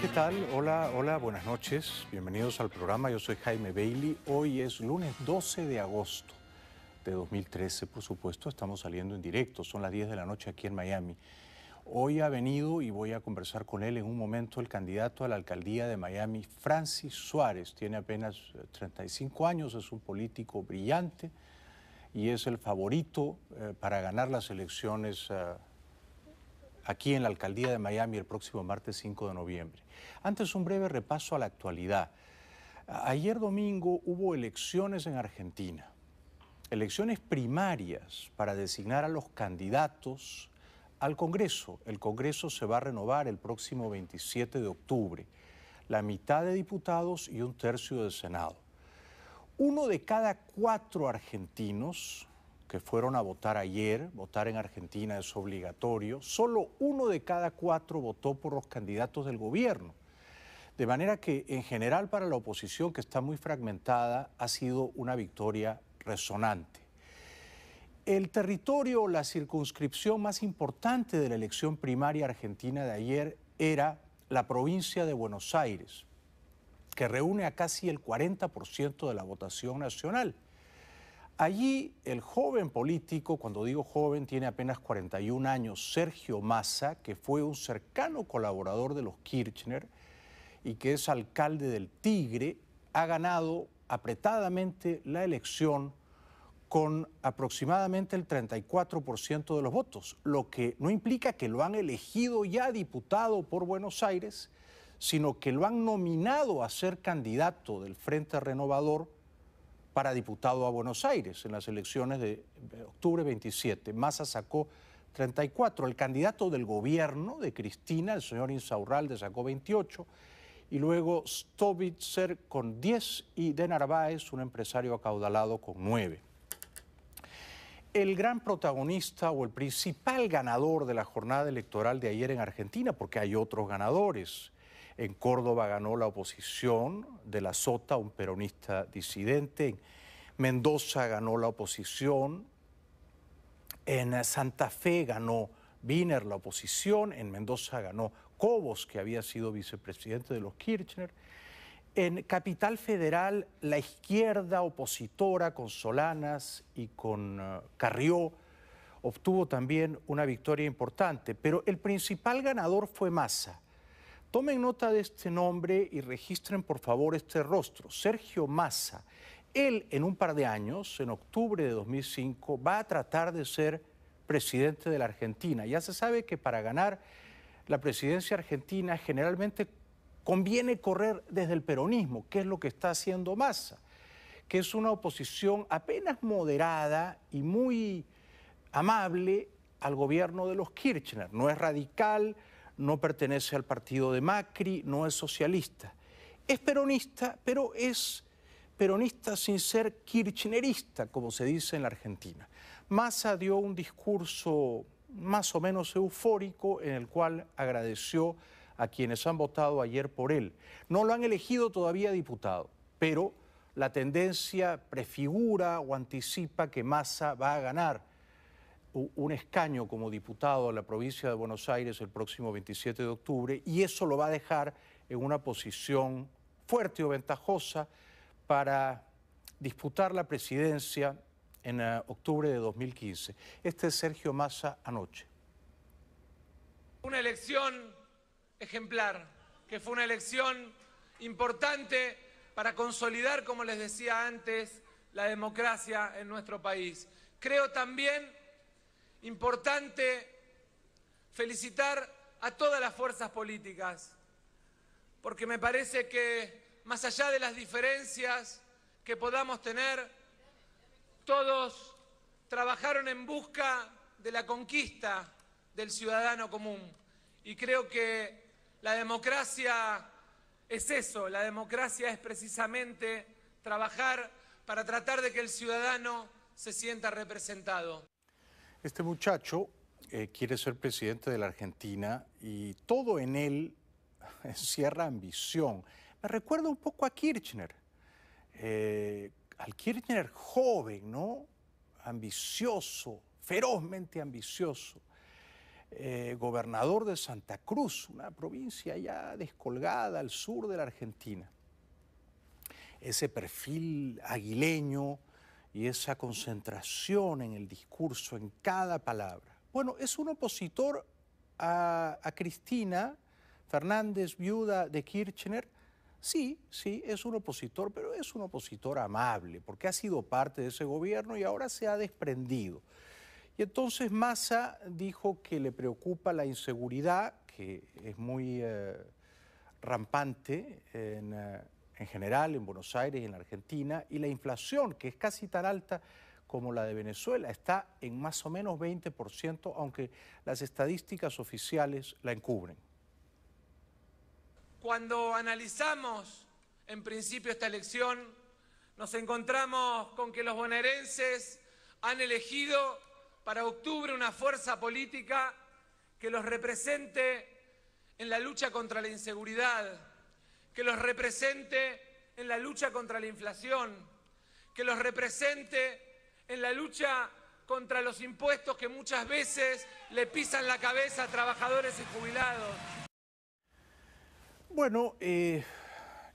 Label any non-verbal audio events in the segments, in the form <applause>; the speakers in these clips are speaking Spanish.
¿Qué tal? Hola, hola, buenas noches. Bienvenidos al programa. Yo soy Jaime Bailey. Hoy es lunes 12 de agosto de 2013, por supuesto. Estamos saliendo en directo. Son las 10 de la noche aquí en Miami. Hoy ha venido y voy a conversar con él en un momento el candidato a la alcaldía de Miami, Francis Suárez. Tiene apenas 35 años, es un político brillante y es el favorito eh, para ganar las elecciones eh, aquí en la Alcaldía de Miami el próximo martes 5 de noviembre. Antes un breve repaso a la actualidad. Ayer domingo hubo elecciones en Argentina, elecciones primarias para designar a los candidatos al Congreso. El Congreso se va a renovar el próximo 27 de octubre, la mitad de diputados y un tercio de Senado. Uno de cada cuatro argentinos que fueron a votar ayer, votar en Argentina es obligatorio, solo uno de cada cuatro votó por los candidatos del gobierno. De manera que en general para la oposición, que está muy fragmentada, ha sido una victoria resonante. El territorio, la circunscripción más importante de la elección primaria argentina de ayer era la provincia de Buenos Aires, que reúne a casi el 40% de la votación nacional. Allí el joven político, cuando digo joven, tiene apenas 41 años, Sergio Massa, que fue un cercano colaborador de los Kirchner y que es alcalde del Tigre, ha ganado apretadamente la elección con aproximadamente el 34% de los votos, lo que no implica que lo han elegido ya diputado por Buenos Aires, sino que lo han nominado a ser candidato del Frente Renovador para diputado a Buenos Aires en las elecciones de octubre 27. Massa sacó 34. El candidato del gobierno de Cristina, el señor Insaurralde, sacó 28. Y luego Stovitzer con 10 y de Narváez, un empresario acaudalado, con 9. El gran protagonista o el principal ganador de la jornada electoral de ayer en Argentina, porque hay otros ganadores, en Córdoba ganó la oposición de la Sota, un peronista disidente. En Mendoza ganó la oposición. En eh, Santa Fe ganó Wiener la oposición. En Mendoza ganó Cobos, que había sido vicepresidente de los Kirchner. En Capital Federal, la izquierda opositora con Solanas y con eh, Carrió obtuvo también una victoria importante, pero el principal ganador fue Massa. Tomen nota de este nombre y registren por favor este rostro, Sergio Massa. Él en un par de años, en octubre de 2005, va a tratar de ser presidente de la Argentina. Ya se sabe que para ganar la presidencia argentina generalmente conviene correr desde el peronismo, que es lo que está haciendo Massa, que es una oposición apenas moderada y muy amable al gobierno de los Kirchner. No es radical, no pertenece al partido de Macri, no es socialista. Es peronista, pero es peronista sin ser kirchnerista, como se dice en la Argentina. Massa dio un discurso más o menos eufórico en el cual agradeció a quienes han votado ayer por él. No lo han elegido todavía diputado, pero la tendencia prefigura o anticipa que Massa va a ganar un escaño como diputado a la provincia de Buenos Aires el próximo 27 de octubre y eso lo va a dejar en una posición fuerte o ventajosa para disputar la presidencia en eh, octubre de 2015. Este es Sergio Massa anoche. Una elección ejemplar, que fue una elección importante para consolidar, como les decía antes, la democracia en nuestro país. Creo también importante felicitar a todas las fuerzas políticas, porque me parece que más allá de las diferencias que podamos tener, todos trabajaron en busca de la conquista del ciudadano común. Y creo que la democracia es eso, la democracia es precisamente trabajar para tratar de que el ciudadano se sienta representado. Este muchacho eh, quiere ser presidente de la Argentina y todo en él <laughs> encierra ambición. Me recuerda un poco a Kirchner, eh, al Kirchner joven, ¿no? Ambicioso, ferozmente ambicioso. Eh, gobernador de Santa Cruz, una provincia ya descolgada al sur de la Argentina. Ese perfil aguileño, y esa concentración en el discurso, en cada palabra. Bueno, es un opositor a, Cristina Fernández, viuda de Kirchner. Sí, sí, es un opositor, pero es un opositor amable, porque ha sido parte de ese gobierno y ahora se ha desprendido. Y entonces Massa dijo que le preocupa la inseguridad, que es muy eh, rampante en... Eh, en general en Buenos Aires y en la Argentina, y la inflación, que es casi tan alta como la de Venezuela, está en más o menos 20%, aunque las estadísticas oficiales la encubren. Cuando analizamos en principio esta elección, nos encontramos con que los bonaerenses han elegido para octubre una fuerza política que los represente en la lucha contra la inseguridad, que los represente en la lucha contra la inflación, que los represente en la lucha contra los impuestos que muchas veces le pisan la cabeza a trabajadores y jubilados. Bueno, eh,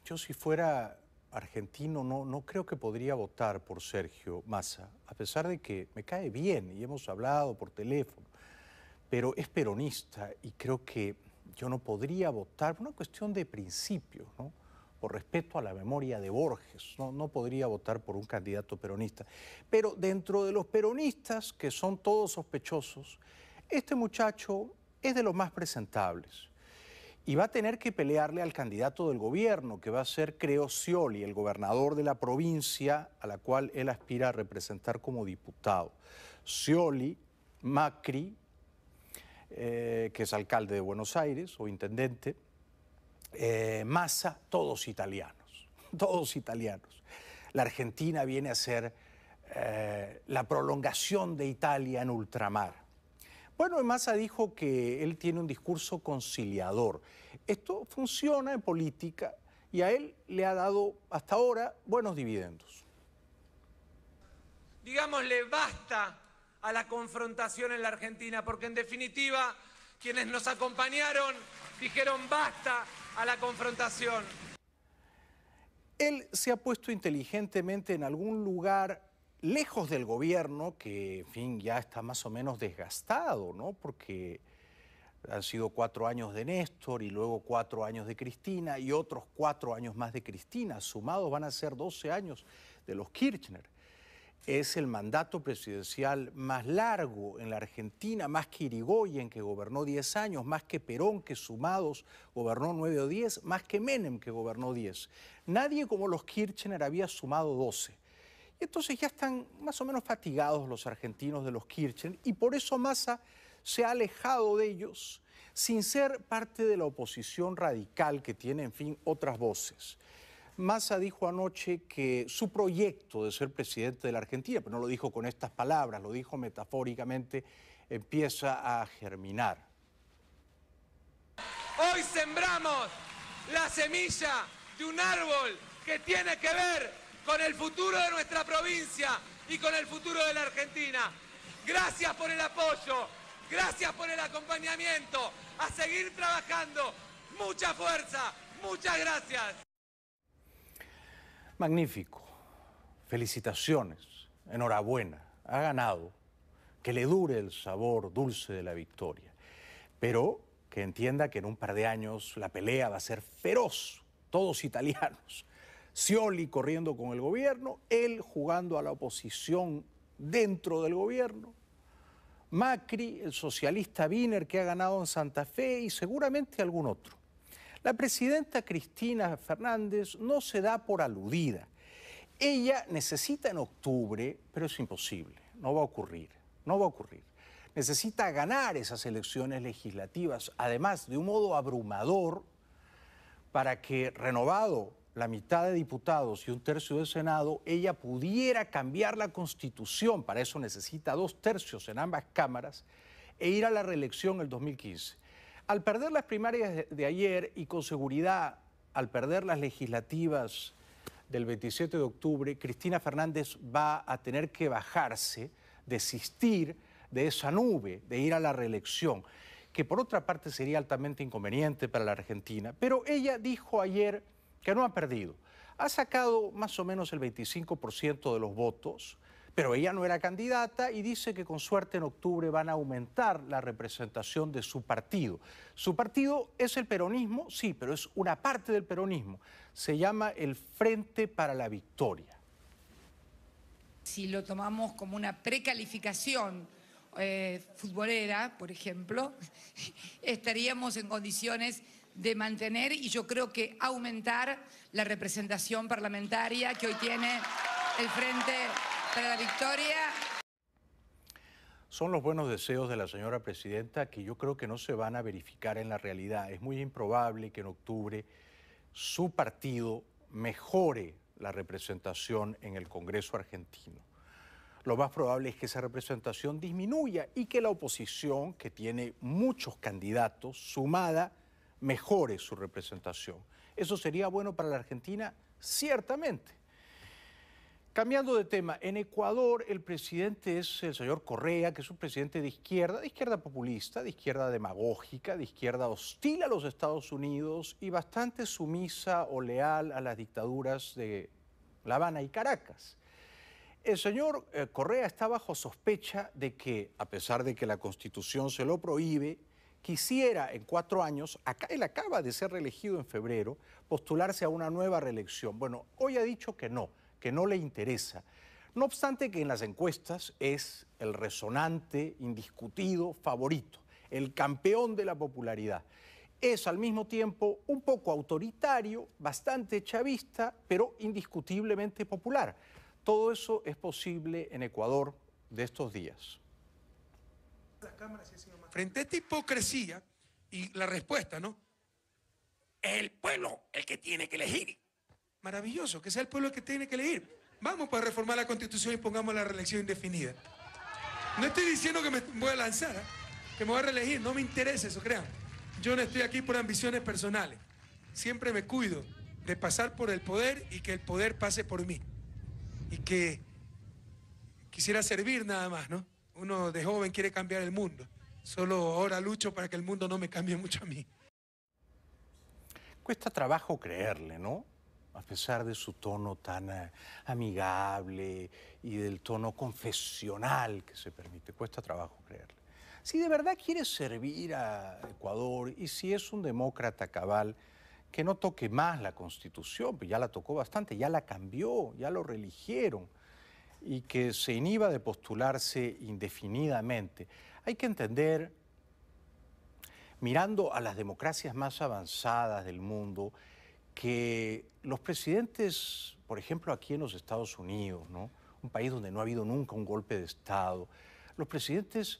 yo si fuera argentino no, no creo que podría votar por Sergio Massa, a pesar de que me cae bien y hemos hablado por teléfono, pero es peronista y creo que yo no podría votar, por una cuestión de principio, ¿no? por respeto a la memoria de Borges, ¿no? no podría votar por un candidato peronista. Pero dentro de los peronistas, que son todos sospechosos, este muchacho es de los más presentables y va a tener que pelearle al candidato del gobierno, que va a ser Creo Scioli, el gobernador de la provincia a la cual él aspira a representar como diputado. Scioli, Macri eh, que es alcalde de Buenos Aires o intendente, eh, Massa, todos italianos, <laughs> todos italianos. La Argentina viene a ser eh, la prolongación de Italia en ultramar. Bueno, Massa dijo que él tiene un discurso conciliador. Esto funciona en política y a él le ha dado hasta ahora buenos dividendos. Digámosle basta a la confrontación en la Argentina, porque en definitiva quienes nos acompañaron dijeron basta a la confrontación. Él se ha puesto inteligentemente en algún lugar lejos del gobierno, que en fin ya está más o menos desgastado, ¿no? Porque han sido cuatro años de Néstor y luego cuatro años de Cristina y otros cuatro años más de Cristina, sumados van a ser 12 años de los Kirchner es el mandato presidencial más largo en la Argentina, más que Irigoyen, que gobernó 10 años, más que Perón, que sumados gobernó 9 o 10, más que Menem, que gobernó 10. Nadie como los Kirchner había sumado 12. Y entonces ya están más o menos fatigados los argentinos de los Kirchner y por eso Massa se ha alejado de ellos sin ser parte de la oposición radical que tiene, en fin, otras voces. Massa dijo anoche que su proyecto de ser presidente de la Argentina, pero no lo dijo con estas palabras, lo dijo metafóricamente, empieza a germinar. Hoy sembramos la semilla de un árbol que tiene que ver con el futuro de nuestra provincia y con el futuro de la Argentina. Gracias por el apoyo, gracias por el acompañamiento, a seguir trabajando. Mucha fuerza, muchas gracias. Magnífico. Felicitaciones. Enhorabuena. Ha ganado. Que le dure el sabor dulce de la victoria. Pero que entienda que en un par de años la pelea va a ser feroz. Todos italianos. Scioli corriendo con el gobierno, él jugando a la oposición dentro del gobierno. Macri, el socialista Wiener que ha ganado en Santa Fe y seguramente algún otro. La presidenta Cristina Fernández no se da por aludida. Ella necesita en octubre, pero es imposible, no va a ocurrir, no va a ocurrir. Necesita ganar esas elecciones legislativas, además de un modo abrumador, para que renovado la mitad de diputados y un tercio del Senado, ella pudiera cambiar la constitución, para eso necesita dos tercios en ambas cámaras, e ir a la reelección el 2015. Al perder las primarias de ayer y con seguridad al perder las legislativas del 27 de octubre, Cristina Fernández va a tener que bajarse, desistir de esa nube, de ir a la reelección, que por otra parte sería altamente inconveniente para la Argentina. Pero ella dijo ayer que no ha perdido. Ha sacado más o menos el 25% de los votos, pero ella no era candidata y dice que con suerte en octubre van a aumentar la representación de su partido. Su partido es el peronismo, sí, pero es una parte del peronismo. Se llama el Frente para la Victoria. Si lo tomamos como una precalificación eh, futbolera, por ejemplo, <laughs> estaríamos en condiciones de mantener y yo creo que aumentar la representación parlamentaria que hoy tiene el Frente la victoria. Son los buenos deseos de la señora presidenta que yo creo que no se van a verificar en la realidad. Es muy improbable que en octubre su partido mejore la representación en el Congreso argentino. Lo más probable es que esa representación disminuya y que la oposición, que tiene muchos candidatos, sumada, mejore su representación. Eso sería bueno para la Argentina, ciertamente Cambiando de tema, en Ecuador el presidente es el señor Correa, que es un presidente de izquierda, de izquierda populista, de izquierda demagógica, de izquierda hostil a los Estados Unidos y bastante sumisa o leal a las dictaduras de La Habana y Caracas. El señor eh, Correa está bajo sospecha de que, a pesar de que la Constitución se lo prohíbe, quisiera en cuatro años, él acaba de ser reelegido en febrero, postularse a una nueva reelección. Bueno, hoy ha dicho que no que no le interesa. No obstante que en las encuestas es el resonante, indiscutido, favorito, el campeón de la popularidad. Es al mismo tiempo un poco autoritario, bastante chavista, pero indiscutiblemente popular. Todo eso es posible en Ecuador de estos días. Frente a esta hipocresía y la respuesta, ¿no? Es el pueblo el que tiene que elegir. Maravilloso, que sea el pueblo que tiene que elegir. Vamos para reformar la constitución y pongamos la reelección indefinida. No estoy diciendo que me voy a lanzar, ¿eh? que me voy a reelegir, no me interesa eso, crean. Yo no estoy aquí por ambiciones personales. Siempre me cuido de pasar por el poder y que el poder pase por mí. Y que quisiera servir nada más, ¿no? Uno de joven quiere cambiar el mundo. Solo ahora lucho para que el mundo no me cambie mucho a mí. Cuesta trabajo creerle, ¿no? a pesar de su tono tan eh, amigable y del tono confesional que se permite. Cuesta trabajo creerle. Si de verdad quiere servir a Ecuador y si es un demócrata cabal, que no toque más la constitución, pues ya la tocó bastante, ya la cambió, ya lo religieron, y que se inhiba de postularse indefinidamente. Hay que entender, mirando a las democracias más avanzadas del mundo, que los presidentes, por ejemplo, aquí en los Estados Unidos, ¿no? un país donde no ha habido nunca un golpe de Estado, los presidentes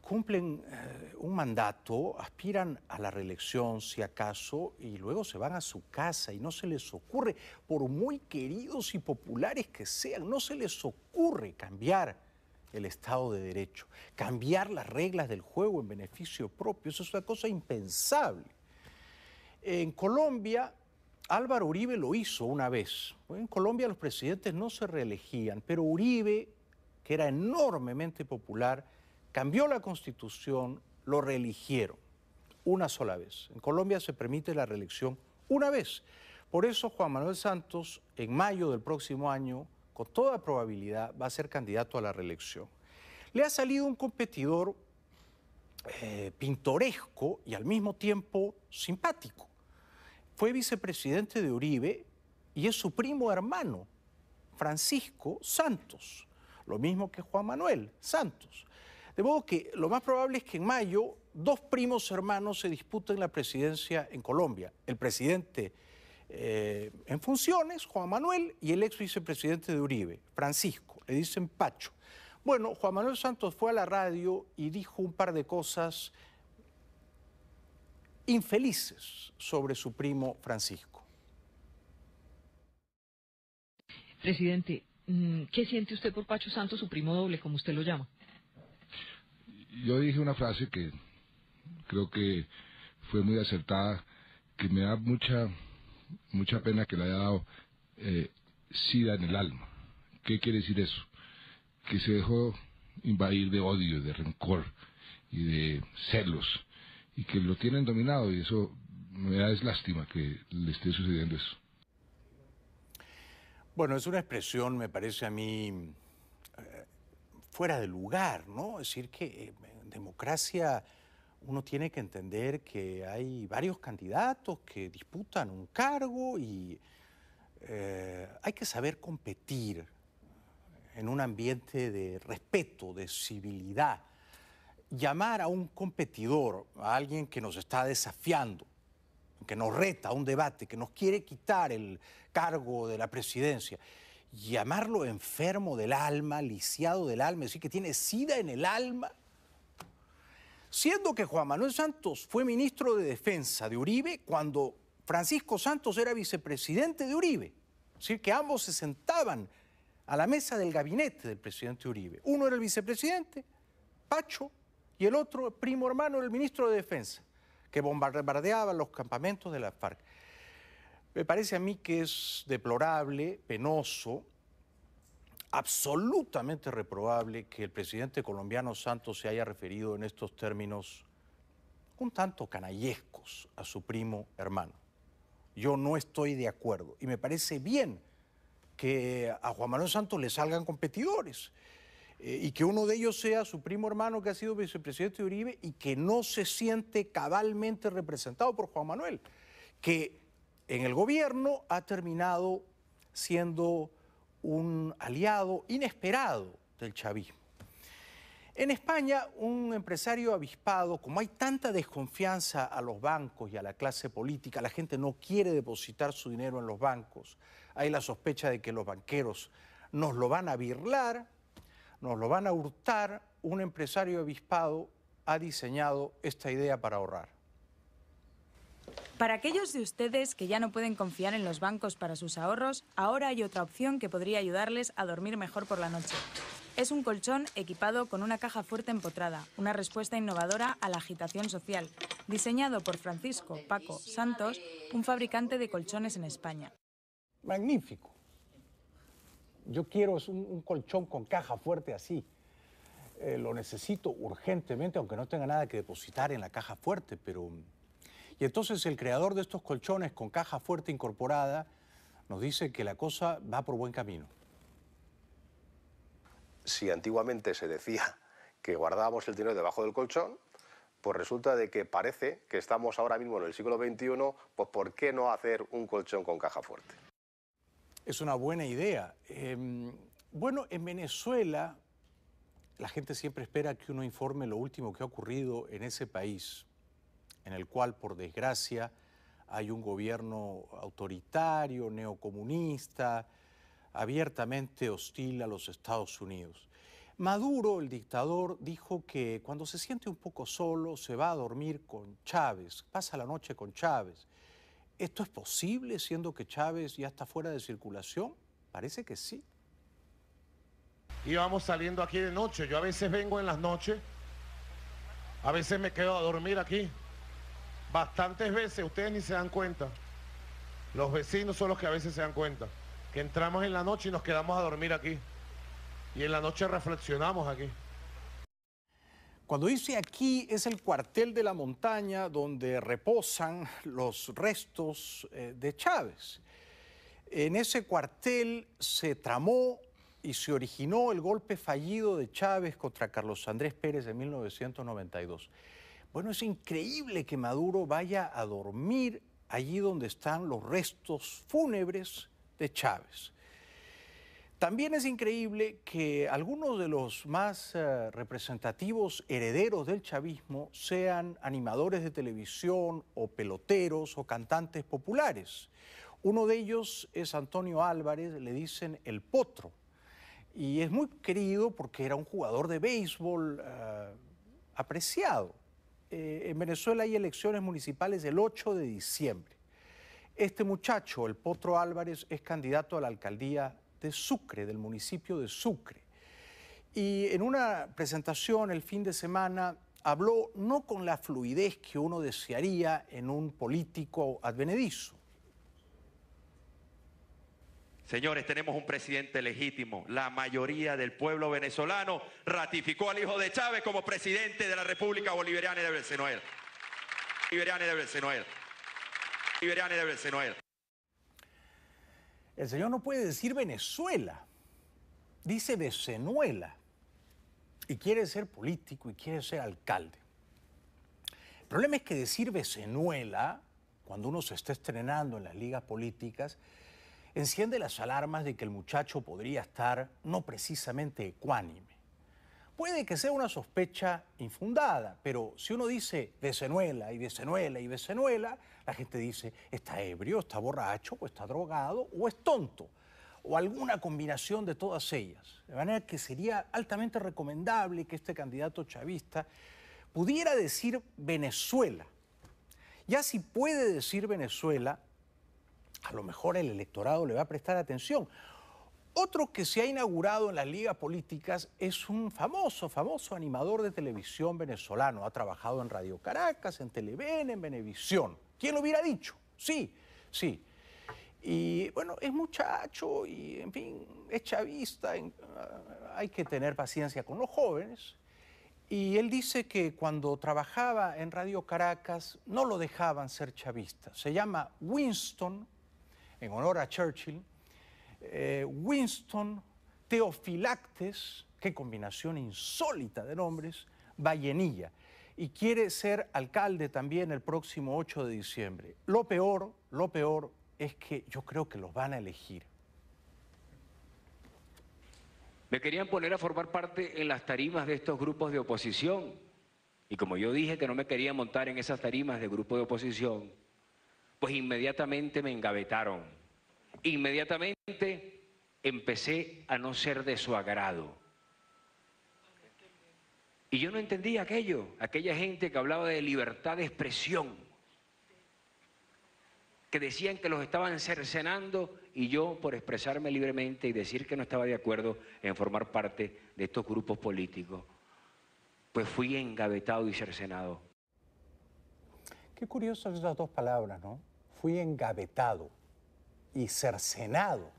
cumplen eh, un mandato, aspiran a la reelección si acaso, y luego se van a su casa y no se les ocurre, por muy queridos y populares que sean, no se les ocurre cambiar el Estado de Derecho, cambiar las reglas del juego en beneficio propio. Eso es una cosa impensable. En Colombia Álvaro Uribe lo hizo una vez. Pues, en Colombia los presidentes no se reelegían, pero Uribe, que era enormemente popular, cambió la constitución, lo reeligieron una sola vez. En Colombia se permite la reelección una vez. Por eso Juan Manuel Santos, en mayo del próximo año, con toda probabilidad, va a ser candidato a la reelección. Le ha salido un competidor eh, pintoresco y al mismo tiempo simpático fue vicepresidente de Uribe y es su primo hermano, Francisco Santos, lo mismo que Juan Manuel Santos. De modo que lo más probable es que en mayo dos primos hermanos se disputen la presidencia en Colombia. El presidente eh, en funciones, Juan Manuel, y el ex vicepresidente de Uribe, Francisco, le dicen Pacho. Bueno, Juan Manuel Santos fue a la radio y dijo un par de cosas infelices sobre su primo Francisco. Presidente, mm, ¿qué siente usted por Pacho Santos, su primo doble, como usted lo llama? Yo dije una frase que creo que fue muy acertada, que me da mucha, mucha pena que le haya dado eh, sida en el alma. ¿Qué quiere decir eso? Que se dejó invadir de odio, de rencor y de celos y que lo tienen dominado y eso me da es lástima que le esté sucediendo eso. Bueno, es una expresión, me parece a mí, eh, fuera de lugar, ¿no? Es decir, que eh, en democracia uno tiene que entender que hay varios candidatos que disputan un cargo y eh, hay que saber competir en un ambiente de respeto, de civilidad llamar a un competidor, a alguien que nos está desafiando, que nos reta a un debate, que nos quiere quitar el cargo de la presidencia, llamarlo enfermo del alma, lisiado del alma, decir que tiene sida en el alma, siendo que Juan Manuel Santos fue ministro de Defensa de Uribe cuando Francisco Santos era vicepresidente de Uribe, es decir, que ambos se sentaban a la mesa del gabinete del presidente Uribe. Uno era el vicepresidente, Pacho, y el otro primo hermano el ministro de Defensa, que bombardeaba los campamentos de la FARC. Me parece a mí que es deplorable, penoso, absolutamente reprobable que el presidente colombiano Santos se haya referido en estos términos un tanto canallescos a su primo hermano. Yo no estoy de acuerdo y me parece bien que a Juan Manuel Santos le salgan competidores. Eh, y que uno de ellos sea su primo hermano que ha sido vicepresidente de Uribe y que no se siente cabalmente representado por Juan Manuel, que en el gobierno ha terminado siendo un aliado inesperado del chavismo. En España, un empresario avispado, como hay tanta desconfianza a los bancos y a la clase política, la gente no quiere depositar su dinero en los bancos, hay la sospecha de que los banqueros nos lo van a birlar, nos lo van a hurtar, un empresario avispado ha diseñado esta idea para ahorrar. Para aquellos de ustedes que ya no pueden confiar en los bancos para sus ahorros, ahora hay otra opción que podría ayudarles a dormir mejor por la noche. Es un colchón equipado con una caja fuerte empotrada, una respuesta innovadora a la agitación social, diseñado por Francisco Paco Santos, un fabricante de colchones en España. Magnífico. Yo quiero un, colchón con caja fuerte así. Eh, lo necesito urgentemente, aunque no tenga nada que depositar en la caja fuerte, pero... Y entonces el creador de estos colchones con caja fuerte incorporada nos dice que la cosa va por buen camino. Si antiguamente se decía que guardábamos el dinero debajo del colchón, pues resulta de que parece que estamos ahora mismo en el siglo XXI, pues ¿por qué no hacer un colchón con caja fuerte? Es una buena idea. Em, bueno, en Venezuela la gente siempre espera que uno informe lo último que ha ocurrido en ese país, en el cual, por desgracia, hay un gobierno autoritario, neocomunista, abiertamente hostil a los Estados Unidos. Maduro, el dictador, dijo que cuando se siente un poco solo se va a dormir con Chávez, pasa la noche con Chávez. ¿Esto es posible siendo que Chávez ya está fuera de circulación? Parece que sí. Íbamos saliendo aquí de noche. Yo a veces vengo en las noches. A veces me quedo a dormir aquí. Bastantes veces, ustedes ni se dan cuenta. Los vecinos son los que a veces se dan cuenta. Que entramos en la noche y nos quedamos a dormir aquí. Y en la noche reflexionamos aquí. Cuando dice aquí es el cuartel de la montaña donde reposan los restos eh, de Chávez. En ese cuartel se tramó y se originó el golpe fallido de Chávez contra Carlos Andrés Pérez en 1992. Bueno, es increíble que Maduro vaya a dormir allí donde están los restos fúnebres de Chávez. También es increíble que algunos de los más eh, representativos herederos del chavismo sean animadores de televisión o peloteros o cantantes populares. Uno de ellos es Antonio Álvarez, le dicen el potro, y es muy querido porque era un jugador de béisbol eh, apreciado. Eh, en Venezuela hay elecciones municipales el 8 de diciembre. Este muchacho, el potro Álvarez, es candidato a la alcaldía de Sucre, del municipio de Sucre. Y en una presentación el fin de semana habló no con la fluidez que uno desearía en un político advenedizo. Señores, tenemos un presidente legítimo. La mayoría del pueblo venezolano ratificó al hijo de Chávez como presidente de la República Bolivariana de Venezuela. Bolivariana de Venezuela. Bolivariana de el Señor no puede decir Venezuela, dice Vecenuela, Y quiere ser político y quiere ser alcalde. El problema es que decir Vecenuela, cuando uno se está estrenando en las ligas políticas, enciende las alarmas de que el muchacho podría estar no precisamente ecuánime. Puede que sea una sospecha infundada, pero si uno dice Vecenuela y Vecenuela y Vecenuela... La gente dice, está ebrio, está borracho, o está drogado, o es tonto, o alguna combinación de todas ellas. De manera que sería altamente recomendable que este candidato chavista pudiera decir Venezuela. Ya si puede decir Venezuela, a lo mejor el electorado le va a prestar atención. Otro que se ha inaugurado en las ligas políticas es un famoso, famoso animador de televisión venezolano. Ha trabajado en Radio Caracas, en Televen, en Venevisión. ¿Quién lo hubiera dicho? Sí, sí. Y bueno, es muchacho y en fin, es chavista, ah, hay que tener paciencia con los jóvenes. Y él dice que cuando trabajaba en Radio Caracas no lo dejaban ser chavista. Se llama Winston, en honor a Churchill, eh, Winston Teofilactes, qué combinación insólita de nombres, Vallenilla y quiere ser alcalde también el próximo 8 de diciembre. Lo peor, lo peor es que yo creo que los van a elegir. Me querían poner a formar parte en las tarimas de estos grupos de oposición. Y como yo dije que no me quería montar en esas tarimas de grupo de oposición, pues inmediatamente me engavetaron. Inmediatamente empecé a no ser de su agrado. Y yo no entendía aquello, aquella gente que hablaba de libertad de expresión, que decían que los estaban cercenando y yo por expresarme libremente y decir que no estaba de acuerdo en formar parte de estos grupos políticos, pues fui engavetado y cercenado. Qué curiosas esas dos palabras, ¿no? Fui engavetado y cercenado.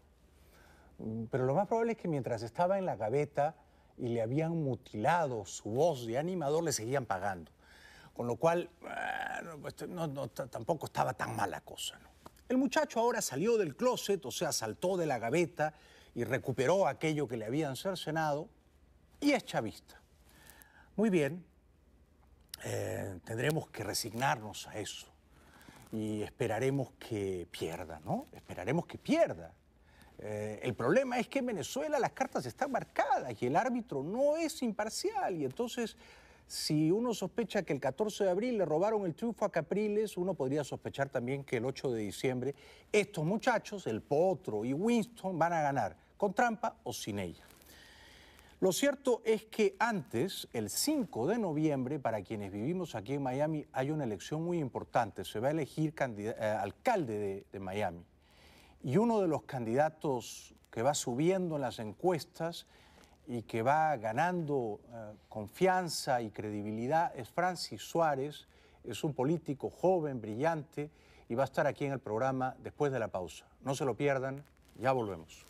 Mm, pero lo más probable es que mientras estaba en la gaveta, y le habían mutilado su voz de animador, le seguían pagando. Con lo cual, pues, no, tampoco estaba tan mala cosa. El muchacho ahora salió del closet, o sea, saltó de la gaveta y recuperó aquello que le habían cercenado y es chavista. Muy bien, eh, tendremos que resignarnos a eso y esperaremos que pierda, ¿no? Esperaremos que pierda. Eh, el problema es que en Venezuela las cartas están marcadas y el árbitro no es imparcial. Y entonces, si uno sospecha que el 14 de abril le robaron el triunfo a Capriles, uno podría sospechar también que el 8 de diciembre estos muchachos, el Potro y Winston, van a ganar, con trampa o sin ella. Lo cierto es que antes, el 5 de noviembre, para quienes vivimos aquí en Miami, hay una elección muy importante. Se va a elegir eh, alcalde de Miami y uno de los candidatos que va subiendo en las encuestas y que va ganando eh, confianza y credibilidad es Francis Suárez, es un político joven, brillante, y va a estar aquí en el programa después de la pausa. No se lo pierdan, ya volvemos.